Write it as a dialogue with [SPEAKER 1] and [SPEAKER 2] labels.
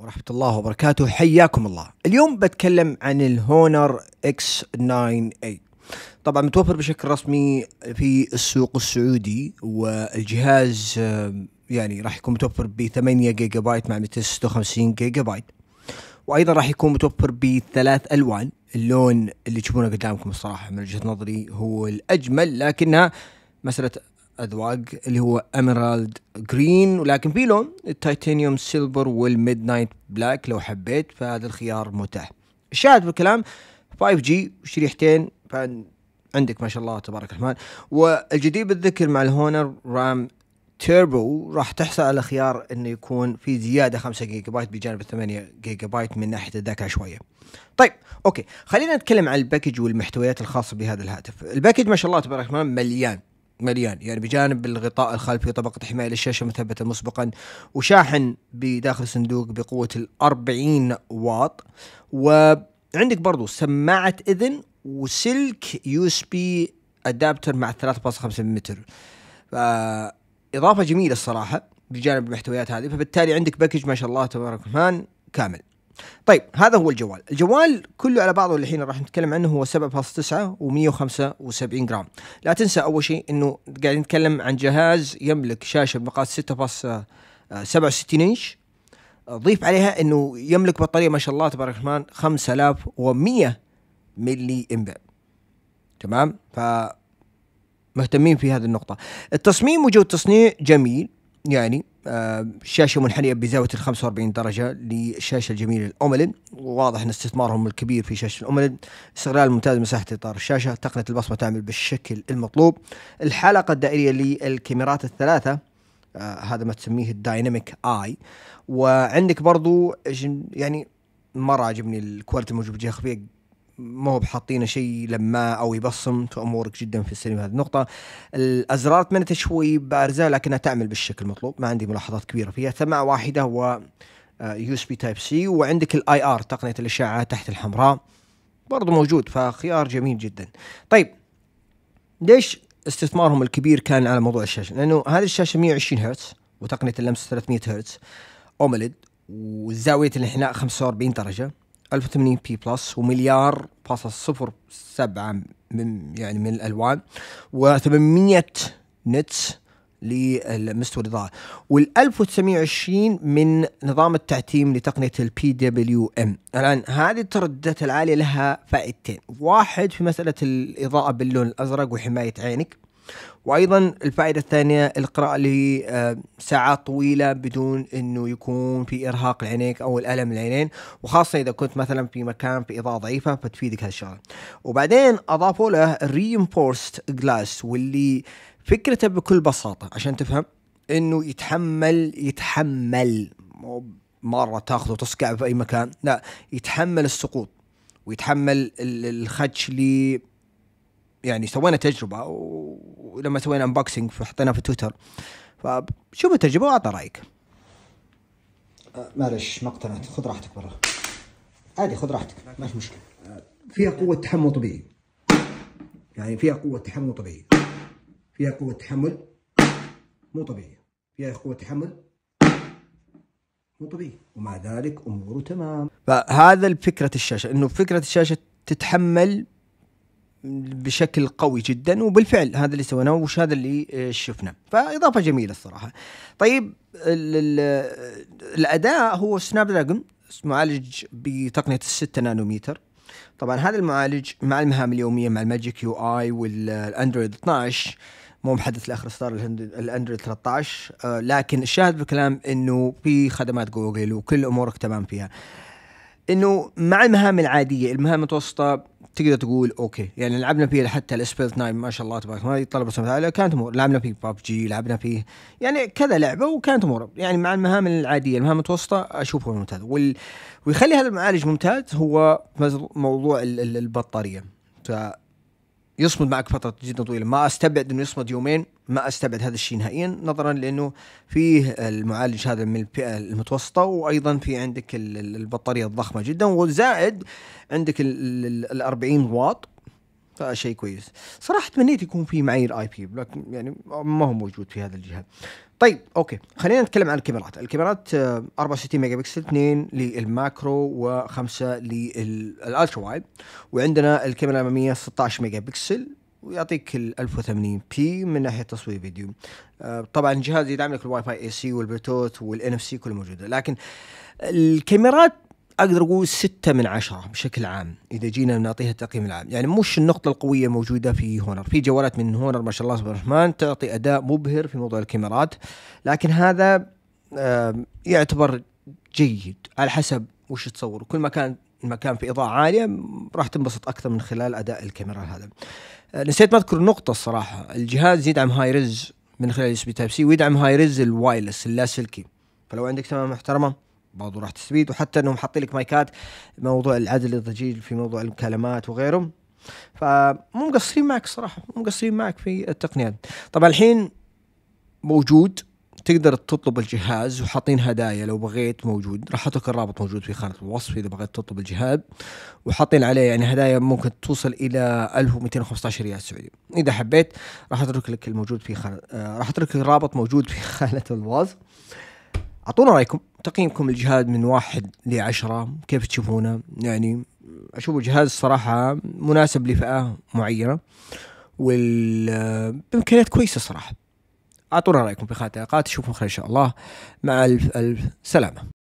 [SPEAKER 1] ورحمة الله وبركاته حياكم الله اليوم بتكلم عن الهونر اكس 9 a طبعا متوفر بشكل رسمي في السوق السعودي والجهاز يعني راح يكون متوفر ب 8 جيجا بايت مع 256 جيجا بايت وايضا راح يكون متوفر بثلاث الوان اللون اللي تشوفونه قدامكم الصراحه من وجهه نظري هو الاجمل لكنها مساله اذواق اللي هو اميرالد جرين ولكن في لون التيتانيوم سيلفر والميد نايت بلاك لو حبيت فهذا الخيار متاح الشاهد في الكلام 5 جي شريحتين عندك ما شاء الله تبارك الرحمن والجديد بالذكر مع الهونر رام تيربو راح تحصل على خيار انه يكون في زياده 5 جيجا بايت بجانب 8 جيجا بايت من ناحيه الذاكره شويه. طيب اوكي خلينا نتكلم عن الباكج والمحتويات الخاصه بهذا الهاتف. الباكج ما شاء الله تبارك الرحمن مليان مليان يعني بجانب الغطاء الخلفي طبقه حماية للشاشة مثبتة مسبقا وشاحن بداخل صندوق بقوة ال 40 واط وعندك برضو سماعة إذن وسلك يو اس بي أدابتر مع 3.5 متر آه، إضافة جميلة الصراحة بجانب المحتويات هذه فبالتالي عندك باكج ما شاء الله تبارك الرحمن كامل طيب هذا هو الجوال الجوال كله على بعضه الحين راح نتكلم عنه هو 7.9 و175 جرام لا تنسى اول شيء انه قاعدين نتكلم عن جهاز يملك شاشه بمقاس 6.67 انش ضيف عليها انه يملك بطاريه ما شاء الله تبارك الرحمن 5100 ملي امبير تمام ف مهتمين في هذه النقطة التصميم وجود تصنيع جميل يعني آه، شاشه منحنيه بزاويه ال 45 درجه للشاشه الجميله الاوملين واضح ان استثمارهم الكبير في شاشه الاوملين استغلال ممتاز مساحه اطار الشاشه تقنيه البصمه تعمل بالشكل المطلوب الحلقه الدائريه للكاميرات الثلاثه آه، هذا ما تسميه الدايناميك اي وعندك برضو يعني مره عجبني الكواليتي الموجودة بالجهه الخلفيه ما هو بحاطين شيء لما او يبصم امورك جدا في السينما هذه النقطه الازرار تمنت شوي بارزه لكنها تعمل بالشكل المطلوب ما عندي ملاحظات كبيره فيها سماعه واحده و آه، يو اس بي تايب سي وعندك الاي ار تقنيه الاشعه تحت الحمراء برضو موجود فخيار جميل جدا طيب ليش استثمارهم الكبير كان على موضوع الشاشه لانه هذه الشاشه 120 هرتز وتقنيه اللمس 300 هرتز اومليد والزاويه الانحناء 45 درجه 1080 بي بلس ومليار فاصل صفر سبعة من يعني من الالوان و800 نتس لمستوى الاضاءه وال 1920 من نظام التعتيم لتقنيه البي دبليو ام الان هذه الترددات العاليه لها فائدتين واحد في مساله الاضاءه باللون الازرق وحمايه عينك وايضا الفائده الثانيه القراءه لساعات آه، طويله بدون انه يكون في ارهاق العينيك او الالم العينين وخاصه اذا كنت مثلا في مكان في اضاءه ضعيفه فتفيدك هالشغله وبعدين اضافوا له الرينفورست جلاس واللي فكرته بكل بساطه عشان تفهم انه يتحمل يتحمل مره تاخذه تصقع في اي مكان لا يتحمل السقوط ويتحمل الخدش ل يعني سوينا تجربه ولما سوينا انبوكسنج وحطيناها في تويتر فشوف التجربه واعطى رايك أه، معلش ما اقتنعت خذ راحتك برا عادي خذ راحتك ما في مشكله فيها قوه تحمل طبيعي يعني فيها قوه تحمل طبيعي فيها قوه تحمل مو طبيعي فيها قوه تحمل مو طبيعي ومع ذلك اموره تمام فهذا فكره الشاشه انه فكره الشاشه تتحمل بشكل قوي جدا وبالفعل هذا اللي سويناه وش هذا اللي آه، شفناه فاضافه جميله الصراحه طيب الـ الـ الاداء هو سناب دراجون معالج بتقنيه 6 نانومتر طبعا هذا المعالج مع المهام اليوميه مع الماجيك يو اي والاندرويد 12 مو محدث لاخر اصدار الاندرويد 13 آه، لكن الشاهد بالكلام انه في خدمات جوجل وكل امورك تمام فيها انه مع المهام العاديه المهام المتوسطه تقدر تقول اوكي يعني لعبنا فيه حتى السبيلت نايم ما شاء الله تبارك الله يطلب سبحانه كانت امور لعبنا فيه ببجي لعبنا فيه يعني كذا لعبه وكانت امور يعني مع المهام العاديه المهام المتوسطه اشوفه ممتاز وال... ويخلي هذا المعالج ممتاز هو موضوع البطاريه ف يصمد معك فتره جدا طويله ما استبعد انه يصمد يومين ما استبعد هذا الشيء نهائيا نظرا لانه فيه المعالج هذا من الفئه المتوسطه وايضا في عندك البطاريه الضخمه جدا وزائد عندك ال 40 واط فشيء كويس صراحه تمنيت يكون في معايير اي بي لكن يعني ما هو موجود في هذا الجهاز طيب اوكي خلينا نتكلم عن الكاميرات الكاميرات 64 ميجا بكسل 2 للماكرو و5 للالترا وايد وعندنا الكاميرا الاماميه 16 ميجا بكسل ويعطيك ال 1080 بي من ناحيه تصوير فيديو آه، طبعا الجهاز يدعم لك الواي فاي اي سي والبلوتوث والان اف سي كله موجوده لكن الكاميرات اقدر اقول ستة من عشرة بشكل عام اذا جينا نعطيها التقييم العام يعني مش النقطه القويه موجوده في هونر في جوالات من هونر ما شاء الله سبحانه الرحمن تعطي اداء مبهر في موضوع الكاميرات لكن هذا يعتبر جيد على حسب وش تصور كل ما كان المكان في اضاءه عاليه راح تنبسط اكثر من خلال اداء الكاميرا هذا آه، نسيت ما اذكر نقطه الصراحه الجهاز يدعم هاي ريز من خلال اس بي تايب سي ويدعم هاي ريز الوايرلس اللاسلكي فلو عندك تمام محترمه برضو راح تستفيد وحتى انهم حاطين لك مايكات موضوع العدل الضجيج في موضوع المكالمات وغيره فمو مقصرين معك صراحه مو مقصرين معك في التقنيات طبعا الحين موجود تقدر تطلب الجهاز وحاطين هدايا لو بغيت موجود راح احط لك الرابط موجود في خانه الوصف اذا بغيت تطلب الجهاز وحاطين عليه يعني هدايا ممكن توصل الى 1215 ريال سعودي اذا حبيت راح اترك لك الموجود في خانه آه، راح اترك الرابط موجود في خانه الوصف اعطونا رايكم تقييمكم الجهاد من واحد لعشرة كيف تشوفونه يعني اشوف الجهاز صراحة مناسب لفئة معينة والامكانيات كويسة صراحة اعطونا رايكم في خاتم تشوفوا خير ان شاء الله مع الف الف سلامة